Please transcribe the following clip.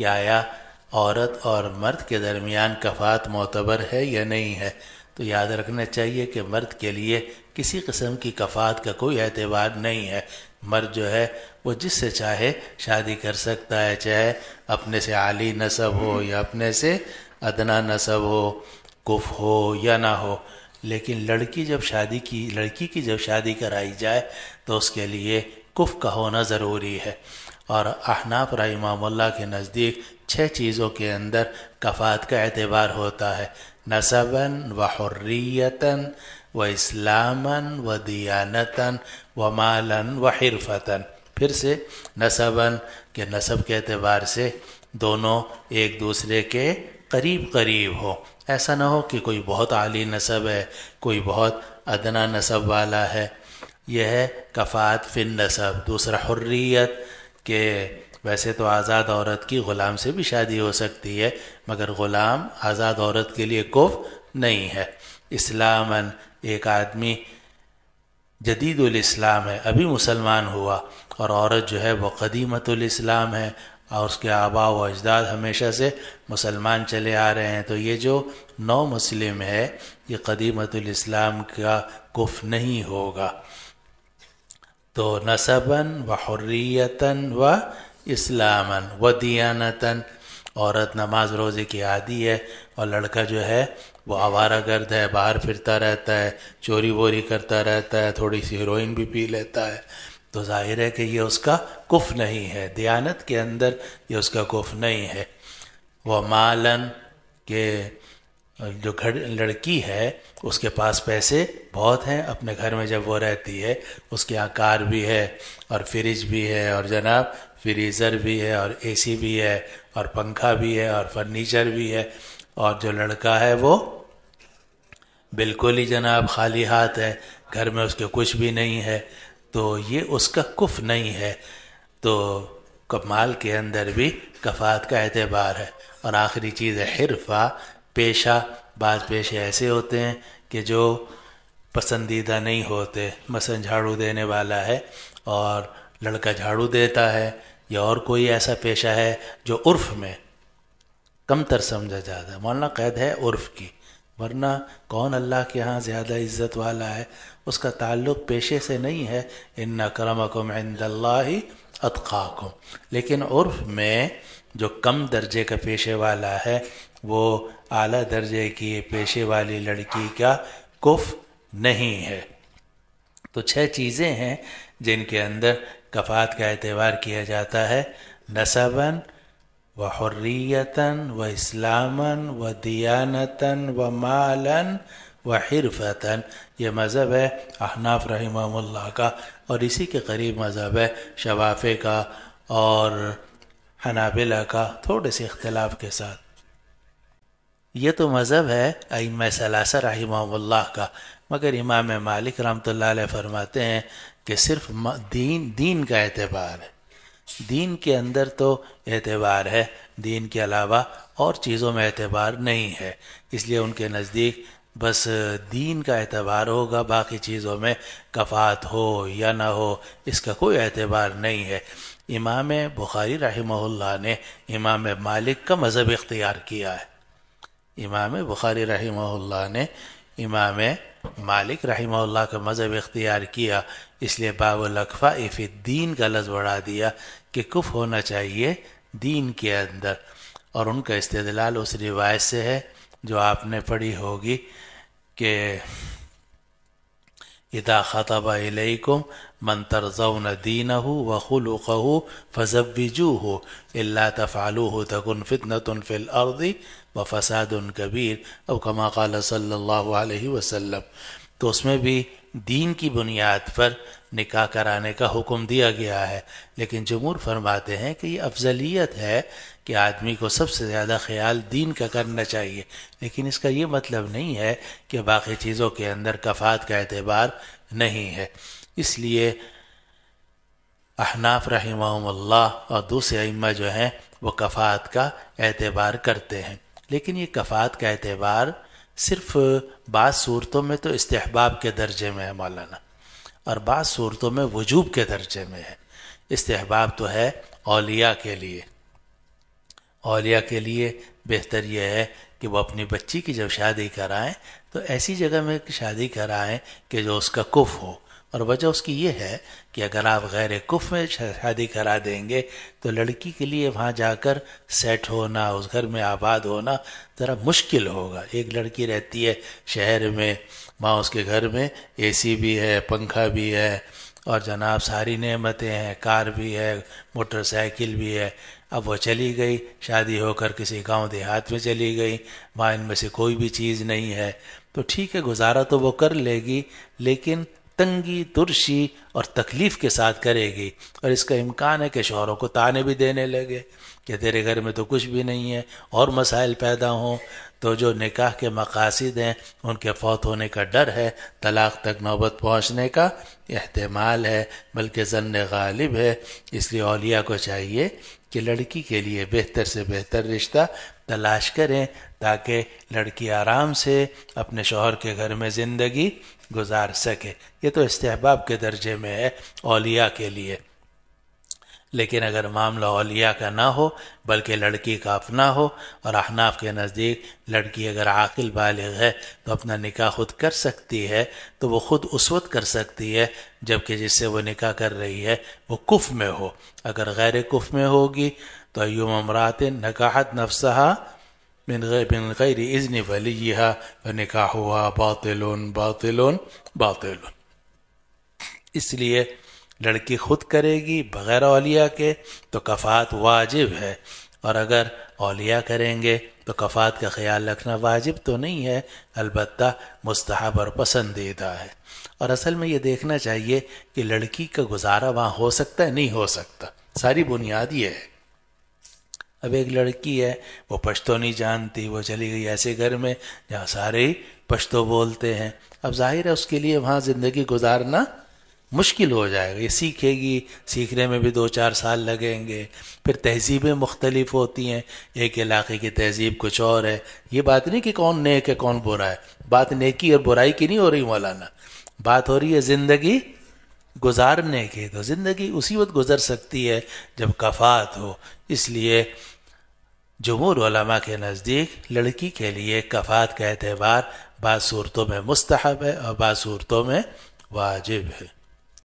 کہ آیا عورت اور مرد کے درمیان کفات معتبر ہے یا نہیں ہے تو یاد رکھنا چاہیے کہ مرد کے لیے کسی قسم کی کفات کا کوئی اعتبار نہیں ہے مرد جو ہے وہ جس سے چاہے شادی کر سکتا ہے چاہے اپنے سے عالی نصب ہو یا اپنے سے ادنا نصب ہو کف ہو یا نہ ہو لیکن لڑکی جب شادی کی لڑکی کی جب شادی کرائی جائے تو اس کے لیے کف کا ہونا ضروری ہے اور احناف رحمہ اللہ کے نزدیک چھ چیزوں کے اندر کفات کا اعتبار ہوتا ہے نصباً و حریتاً و اسلاماً و دیانتاً و مالاً و حرفتاً پھر سے نصباً کے نصب کے اعتبار سے دونوں ایک دوسرے کے قریب قریب ہو ایسا نہ ہو کہ کوئی بہت عالی نصب ہے کوئی بہت ادنا نصب والا ہے یہ ہے کفات فن نصب دوسرا حریت کہ ویسے تو آزاد عورت کی غلام سے بھی شادی ہو سکتی ہے مگر غلام آزاد عورت کے لیے کف نہیں ہے اسلام ایک آدمی جدید الاسلام ہے ابھی مسلمان ہوا اور عورت جو ہے وہ قدیمت الاسلام ہے اور اس کے آبا و اجداد ہمیشہ سے مسلمان چلے آ رہے ہیں تو یہ جو نو مسلم ہے یہ قدیمت الاسلام کا کف نہیں ہوگا تو نصباً و حریتاً و اسلاماً و دیانتاً عورت نماز روزے کی عادی ہے اور لڑکا جو ہے وہ آوارہ گرد ہے باہر پھرتا رہتا ہے چوری بوری کرتا رہتا ہے تھوڑی سی ہیروئن بھی پی لیتا ہے تو ظاہر ہے کہ یہ اس کا کف نہیں ہے دیانت کے اندر یہ اس کا کف نہیں ہے وہ مالن کہ جو گھر لڑکی ہے اس کے پاس پیسے بہت ہیں اپنے گھر میں جب وہ رہتی ہے اس کے یہاں کار بھی ہے اور فریج بھی ہے اور جناب فریزر بھی ہے اور اے سی بھی ہے اور پنکھا بھی ہے اور فرنیچر بھی ہے اور جو لڑکا ہے وہ بالکل ہی جناب خالی ہاتھ ہے گھر میں اس کے کچھ بھی نہیں ہے تو یہ اس کا کف نہیں ہے تو کمال کے اندر بھی کفات کا اعتبار ہے اور آخری چیز ہے حرفہ پیشہ بعض پیشے ایسے ہوتے ہیں کہ جو پسندیدہ نہیں ہوتے مثلا جھاڑو دینے والا ہے اور لڑکا جھاڑو دیتا ہے یا اور کوئی ایسا پیشہ ہے جو عرف میں کم تر سمجھا جاتا ہے مولانا قید ہے عرف کی ورنہ کون اللہ کے ہاں زیادہ عزت والا ہے اس کا تعلق پیشے سے نہیں ہے ان کرمکم عند اللہ ہی لیکن عرف میں جو کم درجے کا پیشے والا ہے وہ اعلیٰ درجے کی پیشے والی لڑکی کا کف نہیں ہے تو چھ چیزیں ہیں جن کے اندر کفات کا اعتبار کیا جاتا ہے نصباً و حریتاً و و دیتاً و مالً و حرفتاً یہ مذہب ہے احناف رحمہ اللہ کا اور اسی کے قریب مذہب ہے شوافے کا اور حنابلہ کا تھوڑے سے اختلاف کے ساتھ یہ تو مذہب ہے ائمہ ثلاثہ رحمہ اللہ کا مگر امام مالک رحمۃ اللہ علیہ فرماتے ہیں کہ صرف دین دین کا اعتبار ہے دین کے اندر تو اعتبار ہے دین کے علاوہ اور چیزوں میں اعتبار نہیں ہے اس لیے ان کے نزدیک بس دین کا اعتبار ہوگا باقی چیزوں میں کفات ہو یا نہ ہو اس کا کوئی اعتبار نہیں ہے امام بخاری رحمہ اللہ نے امام مالک کا مذہب اختیار کیا ہے امام بخاری رحمہ اللہ نے امام مالک رحمہ اللہ کا مذہب اختیار کیا اس لیے باب و اف دین کا لذ بڑھا دیا کہ کف ہونا چاہیے دین کے اندر اور ان کا استدلال اس روایت سے ہے جو آپ نے پڑھی ہوگی کہ اذا خطب الیکم من ترضون دینه وخلقه فزوجوه الا تفعلوه تكن فتنه في الارض وفساد كبير او كما قال صلی اللہ علیہ وسلم تو اس میں بھی دین کی بنیاد پر نکاح کرانے کا حکم دیا گیا ہے لیکن جمہور فرماتے ہیں کہ یہ افضلیت ہے کہ آدمی کو سب سے زیادہ خیال دین کا کرنا چاہیے لیکن اس کا یہ مطلب نہیں ہے کہ باقی چیزوں کے اندر کفات کا اعتبار نہیں ہے اس لیے احناف رحمہ اللہ اور دوسرے امہ جو ہیں وہ کفات کا اعتبار کرتے ہیں لیکن یہ کفات کا اعتبار صرف بعض صورتوں میں تو استحباب کے درجے میں ہے مولانا اور بعض صورتوں میں وجوب کے درجے میں ہے استحباب تو ہے اولیاء کے لیے اولیا کے لیے بہتر یہ ہے کہ وہ اپنی بچی کی جب شادی کرائیں تو ایسی جگہ میں شادی کرائیں کہ جو اس کا کف ہو اور وجہ اس کی یہ ہے کہ اگر آپ غیر کف میں شادی کرا دیں گے تو لڑکی کے لیے وہاں جا کر سیٹ ہونا اس گھر میں آباد ہونا ذرا مشکل ہوگا ایک لڑکی رہتی ہے شہر میں وہاں اس کے گھر میں اے سی بھی ہے پنکھا بھی ہے اور جناب ساری نعمتیں ہیں کار بھی ہے موٹر سائیکل بھی ہے اب وہ چلی گئی شادی ہو کر کسی گاؤں دیہات میں چلی گئی ماں ان میں سے کوئی بھی چیز نہیں ہے تو ٹھیک ہے گزارا تو وہ کر لے گی لیکن تنگی ترشی اور تکلیف کے ساتھ کرے گی اور اس کا امکان ہے کہ شوہروں کو تانے بھی دینے لگے کہ تیرے گھر میں تو کچھ بھی نہیں ہے اور مسائل پیدا ہوں تو جو نکاح کے مقاصد ہیں ان کے فوت ہونے کا ڈر ہے طلاق تک نوبت پہنچنے کا احتمال ہے بلکہ ضر غالب ہے اس لیے اولیاء کو چاہیے کہ لڑکی کے لیے بہتر سے بہتر رشتہ تلاش کریں تاکہ لڑکی آرام سے اپنے شوہر کے گھر میں زندگی گزار سکے یہ تو استحباب کے درجے میں ہے اولیاء کے لیے لیکن اگر معاملہ اولیاء کا نہ ہو بلکہ لڑکی کا اپنا ہو اور احناف کے نزدیک لڑکی اگر عاقل بالغ ہے تو اپنا نکاح خود کر سکتی ہے تو وہ خود اس کر سکتی ہے جب کہ جس سے وہ نکاح کر رہی ہے وہ کف میں ہو اگر غیر کف میں ہوگی تو ایوم امرات نکاحت نفسہ من غیب غیر اذن ولیہا نکاح باطلون باطلون باطلون اس لیے لڑکی خود کرے گی بغیر اولیاء کے تو کفات واجب ہے اور اگر اولیاء کریں گے تو کفات کا خیال رکھنا واجب تو نہیں ہے البتہ مستحب اور پسندیدہ ہے اور اصل میں یہ دیکھنا چاہیے کہ لڑکی کا گزارا وہاں ہو سکتا ہے نہیں ہو سکتا ساری بنیاد یہ ہے اب ایک لڑکی ہے وہ پشتو نہیں جانتی وہ چلی گئی ایسے گھر میں جہاں سارے پشتو بولتے ہیں اب ظاہر ہے اس کے لیے وہاں زندگی گزارنا مشکل ہو جائے گا یہ سیکھے گی سیکھنے میں بھی دو چار سال لگیں گے پھر تہذیبیں مختلف ہوتی ہیں ایک علاقے کی تہذیب کچھ اور ہے یہ بات نہیں کہ کون نیک ہے کون برا ہے بات نیکی اور برائی کی نہیں ہو رہی مولانا بات ہو رہی ہے زندگی گزارنے کی تو زندگی اسی وقت گزر سکتی ہے جب کفات ہو اس لیے جمہور علماء کے نزدیک لڑکی کے لیے کفات کا اعتبار بعض صورتوں میں مستحب ہے اور بعض صورتوں میں واجب ہے